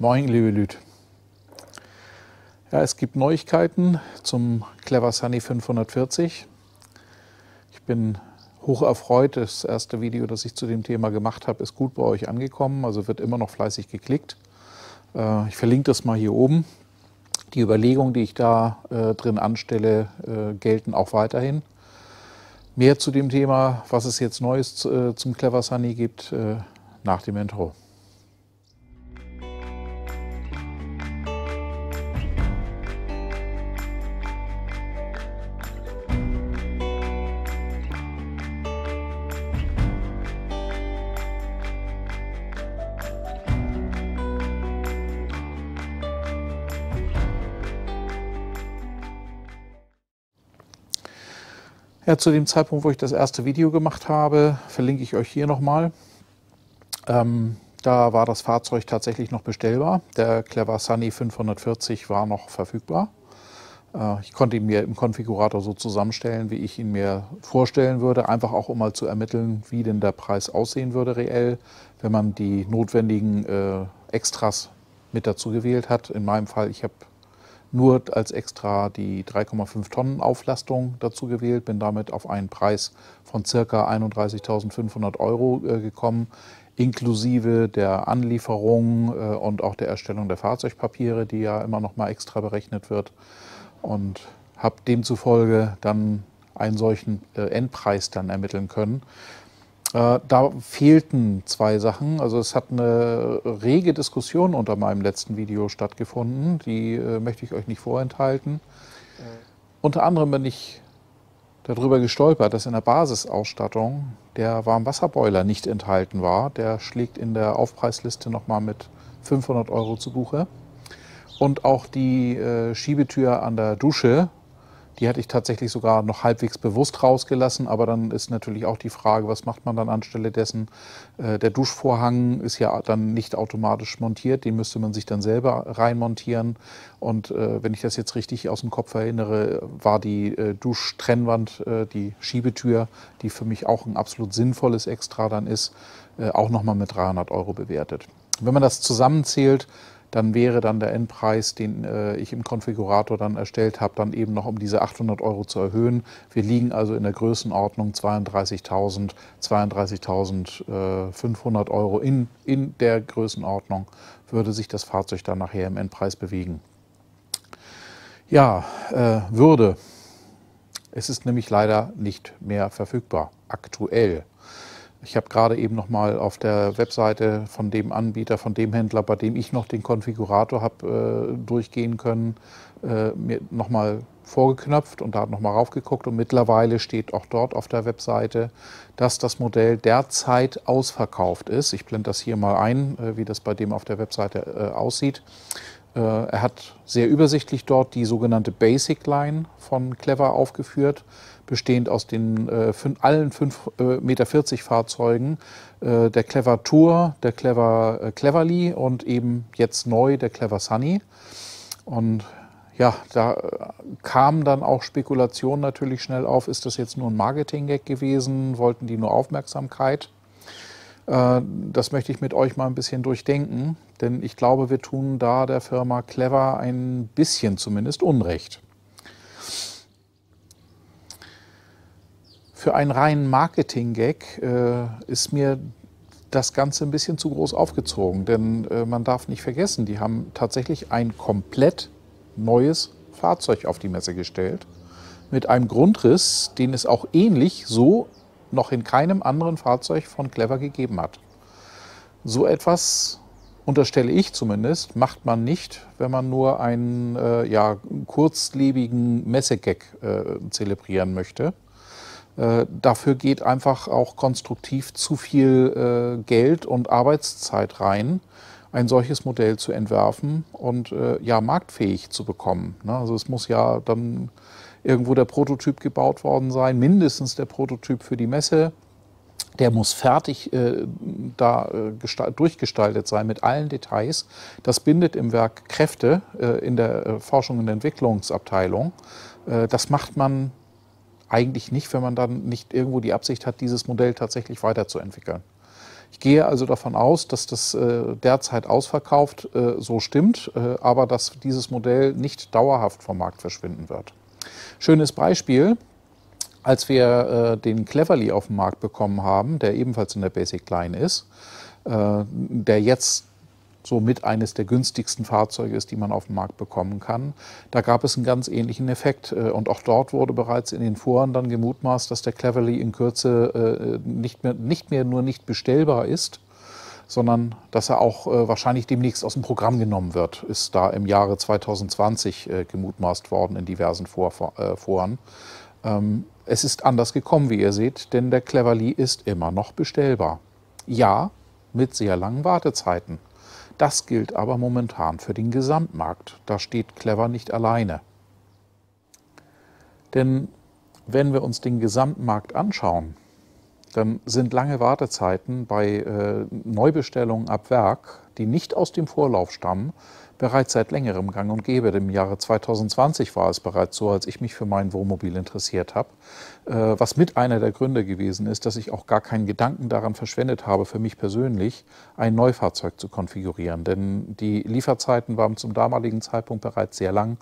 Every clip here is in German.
Moin, liebe Lüt. Ja, es gibt Neuigkeiten zum Clever Sunny 540. Ich bin hoch erfreut. Das erste Video, das ich zu dem Thema gemacht habe, ist gut bei euch angekommen. Also wird immer noch fleißig geklickt. Äh, ich verlinke das mal hier oben. Die Überlegungen, die ich da äh, drin anstelle, äh, gelten auch weiterhin. Mehr zu dem Thema, was es jetzt Neues zum Clever Sunny gibt, nach dem Intro. Ja, zu dem Zeitpunkt, wo ich das erste Video gemacht habe, verlinke ich euch hier nochmal. Ähm, da war das Fahrzeug tatsächlich noch bestellbar. Der Clever Sunny 540 war noch verfügbar. Äh, ich konnte ihn mir im Konfigurator so zusammenstellen, wie ich ihn mir vorstellen würde, einfach auch um mal zu ermitteln, wie denn der Preis aussehen würde reell, wenn man die notwendigen äh, Extras mit dazu gewählt hat. In meinem Fall, ich habe nur als extra die 3,5 Tonnen Auflastung dazu gewählt, bin damit auf einen Preis von circa 31.500 Euro äh, gekommen, inklusive der Anlieferung äh, und auch der Erstellung der Fahrzeugpapiere, die ja immer noch mal extra berechnet wird. Und habe demzufolge dann einen solchen äh, Endpreis dann ermitteln können. Äh, da fehlten zwei Sachen. Also es hat eine rege Diskussion unter meinem letzten Video stattgefunden. Die äh, möchte ich euch nicht vorenthalten. Äh. Unter anderem bin ich darüber gestolpert, dass in der Basisausstattung der Warmwasserboiler nicht enthalten war. Der schlägt in der Aufpreisliste nochmal mit 500 Euro zu Buche. Und auch die äh, Schiebetür an der Dusche die hatte ich tatsächlich sogar noch halbwegs bewusst rausgelassen, aber dann ist natürlich auch die Frage, was macht man dann anstelle dessen? Äh, der Duschvorhang ist ja dann nicht automatisch montiert, den müsste man sich dann selber reinmontieren. Und äh, wenn ich das jetzt richtig aus dem Kopf erinnere, war die äh, Duschtrennwand, die Schiebetür, die für mich auch ein absolut sinnvolles Extra dann ist, auch nochmal mit 300 Euro bewertet. Wenn man das zusammenzählt, dann wäre dann der Endpreis, den äh, ich im Konfigurator dann erstellt habe, dann eben noch um diese 800 Euro zu erhöhen. Wir liegen also in der Größenordnung 32.000, 32.500 äh, Euro in, in der Größenordnung würde sich das Fahrzeug dann nachher im Endpreis bewegen. Ja, äh, würde. Es ist nämlich leider nicht mehr verfügbar, aktuell. Ich habe gerade eben noch mal auf der Webseite von dem Anbieter, von dem Händler, bei dem ich noch den Konfigurator habe äh, durchgehen können, äh, mir noch mal vorgeknöpft und da hat noch mal raufgeguckt und mittlerweile steht auch dort auf der Webseite, dass das Modell derzeit ausverkauft ist. Ich blende das hier mal ein, äh, wie das bei dem auf der Webseite äh, aussieht. Äh, er hat sehr übersichtlich dort die sogenannte Basic Line von Clever aufgeführt bestehend aus den äh, fün allen 5,40 äh, Meter 40 Fahrzeugen, äh, der Clever Tour, der Clever äh, Cleverly und eben jetzt neu der Clever Sunny. Und ja, da äh, kamen dann auch Spekulationen natürlich schnell auf, ist das jetzt nur ein Marketing-Gag gewesen, wollten die nur Aufmerksamkeit? Äh, das möchte ich mit euch mal ein bisschen durchdenken, denn ich glaube, wir tun da der Firma Clever ein bisschen zumindest Unrecht. für einen reinen Marketing-Gag äh, ist mir das Ganze ein bisschen zu groß aufgezogen. Denn äh, man darf nicht vergessen, die haben tatsächlich ein komplett neues Fahrzeug auf die Messe gestellt. Mit einem Grundriss, den es auch ähnlich so noch in keinem anderen Fahrzeug von Clever gegeben hat. So etwas, unterstelle ich zumindest, macht man nicht, wenn man nur einen äh, ja, kurzlebigen Messegag äh, zelebrieren möchte. Äh, dafür geht einfach auch konstruktiv zu viel äh, Geld und Arbeitszeit rein, ein solches Modell zu entwerfen und äh, ja marktfähig zu bekommen. Ne? Also es muss ja dann irgendwo der Prototyp gebaut worden sein, mindestens der Prototyp für die Messe. Der muss fertig äh, da äh, durchgestaltet sein mit allen Details. Das bindet im Werk Kräfte in der Forschung und Entwicklungsabteilung. das macht man eigentlich nicht, wenn man dann nicht irgendwo die Absicht hat, dieses Modell tatsächlich weiterzuentwickeln. Ich gehe also davon aus, dass das äh, derzeit ausverkauft äh, so stimmt, äh, aber dass dieses Modell nicht dauerhaft vom Markt verschwinden wird. Schönes Beispiel, als wir äh, den Cleverly auf den Markt bekommen haben, der ebenfalls in der Basic Line ist, äh, der jetzt somit eines der günstigsten Fahrzeuge ist, die man auf dem Markt bekommen kann. Da gab es einen ganz ähnlichen Effekt. Äh, und auch dort wurde bereits in den Foren dann gemutmaßt, dass der Cleverly in Kürze äh, nicht mehr, nicht mehr nur nicht bestellbar ist, sondern dass er auch äh, wahrscheinlich demnächst aus dem Programm genommen wird, ist da im Jahre 2020 gemutmaßt worden in diversen Foren. Ähm, es ist anders gekommen, wie ihr seht, denn der Cleverly ist immer noch bestellbar. Ja, mit sehr langen Wartezeiten. Das gilt aber momentan für den Gesamtmarkt. Da steht Clever nicht alleine. Denn wenn wir uns den Gesamtmarkt anschauen, dann sind lange Wartezeiten bei äh, Neubestellungen ab Werk, die nicht aus dem Vorlauf stammen, bereits seit längerem gang und gäbe. Im Jahre 2020 war es bereits so, als ich mich für mein Wohnmobil interessiert habe, äh, was mit einer der Gründe gewesen ist, dass ich auch gar keinen Gedanken daran verschwendet habe, für mich persönlich ein Neufahrzeug zu konfigurieren. Denn die Lieferzeiten waren zum damaligen Zeitpunkt bereits sehr lang.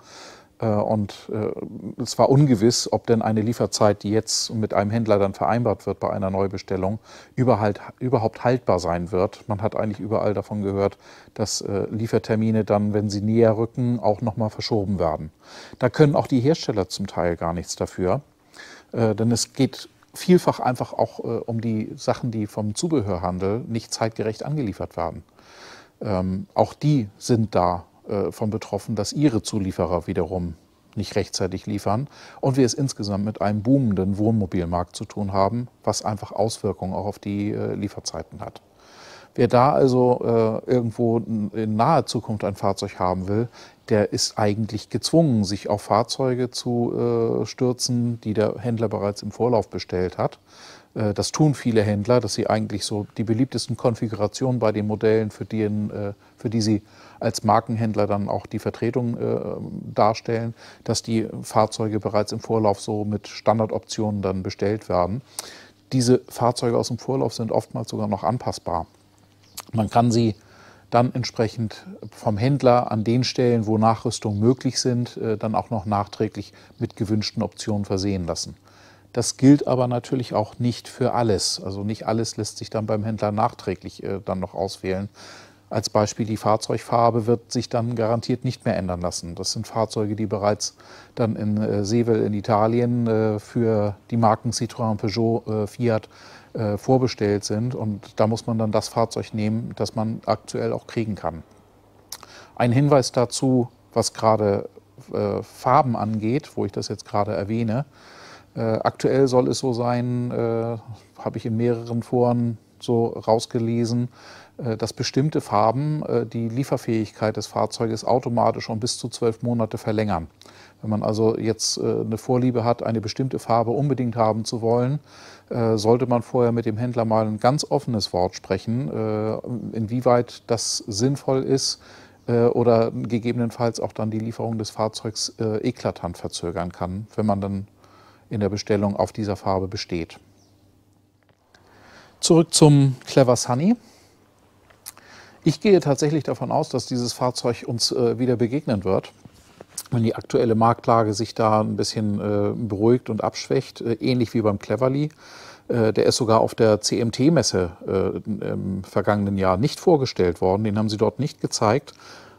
Äh, und äh, es war ungewiss, ob denn eine Lieferzeit, die jetzt mit einem Händler dann vereinbart wird bei einer Neubestellung, überhaupt haltbar sein wird. Man hat eigentlich überall davon gehört, dass äh, Liefertermine dann, wenn sie näher rücken, auch nochmal verschoben werden. Da können auch die Hersteller zum Teil gar nichts dafür. Denn es geht vielfach einfach auch um die Sachen, die vom Zubehörhandel nicht zeitgerecht angeliefert werden. Ähm, auch die sind da äh, von betroffen, dass ihre Zulieferer wiederum nicht rechtzeitig liefern und wir es insgesamt mit einem boomenden Wohnmobilmarkt zu tun haben, was einfach Auswirkungen auch auf die äh, Lieferzeiten hat. Wer da also äh, irgendwo in naher Zukunft ein Fahrzeug haben will, der ist eigentlich gezwungen, sich auf Fahrzeuge zu äh, stürzen, die der Händler bereits im Vorlauf bestellt hat. Äh, das tun viele Händler, dass sie eigentlich so die beliebtesten Konfigurationen bei den Modellen, für die, äh, für die sie als Markenhändler dann auch die Vertretung äh, darstellen, dass die Fahrzeuge bereits im Vorlauf so mit Standardoptionen dann bestellt werden. Diese Fahrzeuge aus dem Vorlauf sind oftmals sogar noch anpassbar. Man kann sie dann entsprechend vom Händler an den Stellen, wo Nachrüstungen möglich sind, dann auch noch nachträglich mit gewünschten Optionen versehen lassen. Das gilt aber natürlich auch nicht für alles. Also nicht alles lässt sich dann beim Händler nachträglich äh, dann noch auswählen. Als Beispiel die Fahrzeugfarbe wird sich dann garantiert nicht mehr ändern lassen. Das sind Fahrzeuge, die bereits dann in äh, Sevel in Italien äh, für die Marken Citroën, Peugeot, äh, Fiat äh, vorbestellt sind. Und da muss man dann das Fahrzeug nehmen, das man aktuell auch kriegen kann. Ein Hinweis dazu, was gerade äh, Farben angeht, wo ich das jetzt gerade erwähne. Äh, aktuell soll es so sein, äh, habe ich in mehreren Foren so rausgelesen, äh, dass bestimmte Farben äh, die Lieferfähigkeit des Fahrzeuges automatisch um bis zu zwölf Monate verlängern. Wenn man also jetzt äh, eine Vorliebe hat, eine bestimmte Farbe unbedingt haben zu wollen, äh, sollte man vorher mit dem Händler mal ein ganz offenes Wort sprechen, inwieweit das sinnvoll ist, oder gegebenenfalls auch dann die Lieferung des Fahrzeugs äh, eklatant verzögern kann, wenn man dann in der Bestellung auf dieser Farbe besteht. Zurück zum Clever Sunny. Ich gehe tatsächlich davon aus, dass dieses Fahrzeug uns äh, wieder begegnen wird. Wenn die aktuelle Marktlage sich da ein bisschen äh, beruhigt und abschwächt, äh, ähnlich wie beim Cleverly, äh, der ist sogar auf der CMT-Messe äh, im vergangenen Jahr nicht vorgestellt worden. Den haben sie dort nicht gezeigt,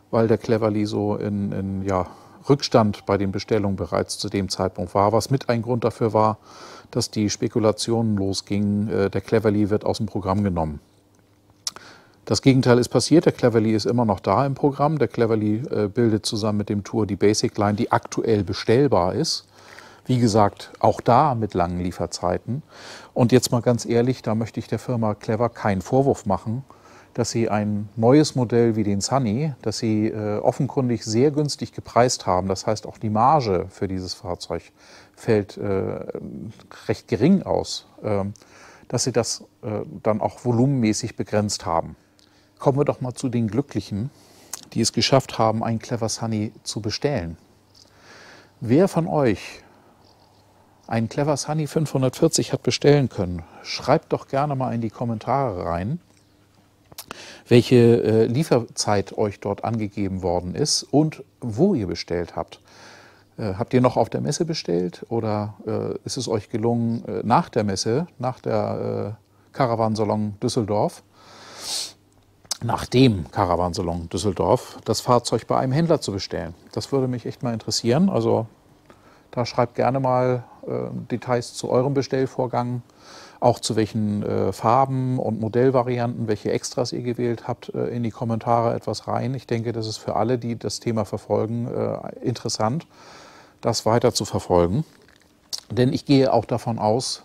weil der Cleverly so in, in ja, Rückstand bei den Bestellungen bereits zu dem Zeitpunkt war, was mit ein Grund dafür war, dass die Spekulationen losgingen, äh, der Cleverly wird aus dem Programm genommen. Das Gegenteil ist passiert, der Cleverly ist immer noch da im Programm. Der Cleverly äh, bildet zusammen mit dem Tour die Basic Line, die aktuell bestellbar ist. Wie gesagt, auch da mit langen Lieferzeiten. Und jetzt mal ganz ehrlich, da möchte ich der Firma Clever keinen Vorwurf machen dass sie ein neues Modell wie den Sunny, das sie äh, offenkundig sehr günstig gepreist haben. Das heißt, auch die Marge für dieses Fahrzeug fällt äh, recht gering aus, äh, dass sie das äh, dann auch volumenmäßig begrenzt haben. Kommen wir doch mal zu den Glücklichen, die es geschafft haben, ein Clever Sunny zu bestellen. Wer von euch einen Clever Sunny 540 hat bestellen können, schreibt doch gerne mal in die Kommentare rein welche äh, Lieferzeit euch dort angegeben worden ist und wo ihr bestellt habt. Äh, habt ihr noch auf der Messe bestellt oder äh, ist es euch gelungen, äh, nach der Messe, nach der äh, Caravansalon Düsseldorf, nach dem Caravansalon Düsseldorf, das Fahrzeug bei einem Händler zu bestellen? Das würde mich echt mal interessieren. Also da schreibt gerne mal äh, Details zu eurem Bestellvorgang auch zu welchen äh, Farben und Modellvarianten, welche Extras ihr gewählt habt, äh, in die Kommentare etwas rein. Ich denke, das ist für alle, die das Thema verfolgen, äh, interessant, das weiter zu verfolgen. Denn ich gehe auch davon aus,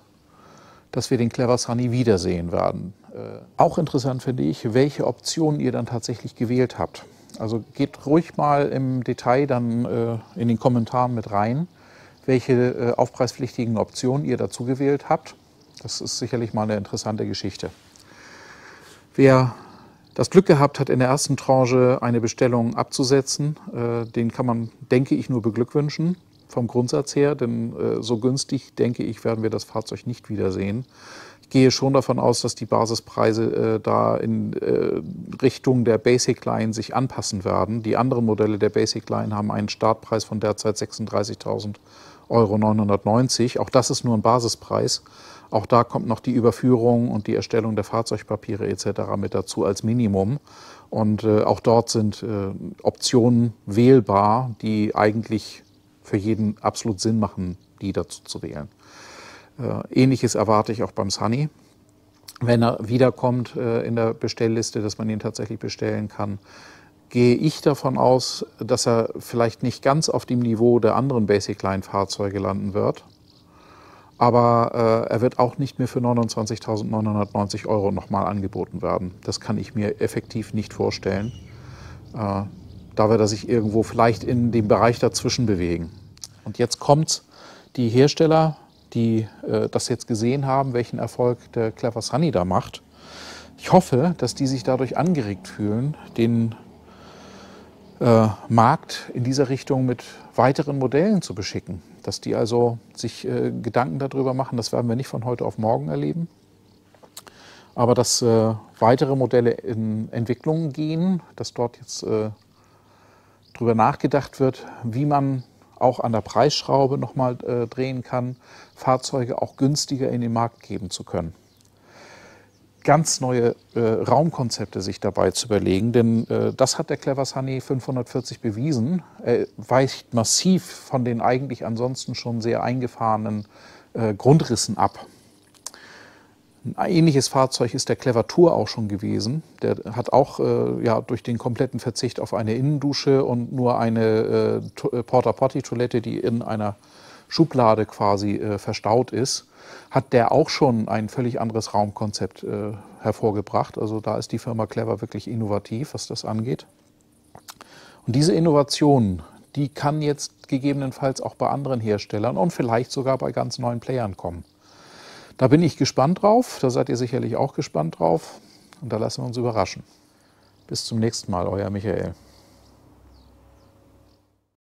dass wir den Clever Sunny wiedersehen werden. Äh, auch interessant finde ich, welche Optionen ihr dann tatsächlich gewählt habt. Also geht ruhig mal im Detail dann äh, in den Kommentaren mit rein, welche äh, aufpreispflichtigen Optionen ihr dazu gewählt habt. Das ist sicherlich mal eine interessante Geschichte. Wer das Glück gehabt hat, in der ersten Tranche eine Bestellung abzusetzen, äh, den kann man, denke ich, nur beglückwünschen vom Grundsatz her, denn äh, so günstig, denke ich, werden wir das Fahrzeug nicht wiedersehen. Ich gehe schon davon aus, dass die Basispreise äh, da in äh, Richtung der Basic Line sich anpassen werden. Die anderen Modelle der Basic Line haben einen Startpreis von derzeit 36.990 Euro. Auch das ist nur ein Basispreis. Auch da kommt noch die Überführung und die Erstellung der Fahrzeugpapiere etc. mit dazu als Minimum. Und äh, auch dort sind äh, Optionen wählbar, die eigentlich für jeden absolut Sinn machen, die dazu zu wählen. Äh, Ähnliches erwarte ich auch beim Sunny. Wenn er wiederkommt äh, in der Bestellliste, dass man ihn tatsächlich bestellen kann, gehe ich davon aus, dass er vielleicht nicht ganz auf dem Niveau der anderen Basic-Line-Fahrzeuge landen wird aber äh, er wird auch nicht mehr für 29.990 Euro nochmal angeboten werden. Das kann ich mir effektiv nicht vorstellen. Äh, da wird er sich irgendwo vielleicht in dem Bereich dazwischen bewegen. Und jetzt kommt's, die Hersteller, die äh, das jetzt gesehen haben, welchen Erfolg der Clever Sunny da macht, ich hoffe, dass die sich dadurch angeregt fühlen, den äh, Markt in dieser Richtung mit weiteren Modellen zu beschicken. Dass die also sich äh, Gedanken darüber machen, das werden wir nicht von heute auf morgen erleben. Aber dass äh, weitere Modelle in Entwicklung gehen, dass dort jetzt äh, darüber nachgedacht wird, wie man auch an der Preisschraube nochmal äh, drehen kann, Fahrzeuge auch günstiger in den Markt geben zu können ganz neue äh, Raumkonzepte sich dabei zu überlegen, denn äh, das hat der Clever Sunny 540 bewiesen, Er weicht massiv von den eigentlich ansonsten schon sehr eingefahrenen äh, Grundrissen ab. Ein ähnliches Fahrzeug ist der Clever Tour auch schon gewesen. Der hat auch äh, ja, durch den kompletten Verzicht auf eine Innendusche und nur eine äh, Porta-Potty-Toilette, die in einer Schublade quasi äh, verstaut ist, hat der auch schon ein völlig anderes Raumkonzept äh, hervorgebracht. Also da ist die Firma Clever wirklich innovativ, was das angeht. Und diese Innovation, die kann jetzt gegebenenfalls auch bei anderen Herstellern und vielleicht sogar bei ganz neuen Playern kommen. Da bin ich gespannt drauf, da seid ihr sicherlich auch gespannt drauf und da lassen wir uns überraschen. Bis zum nächsten Mal, euer Michael.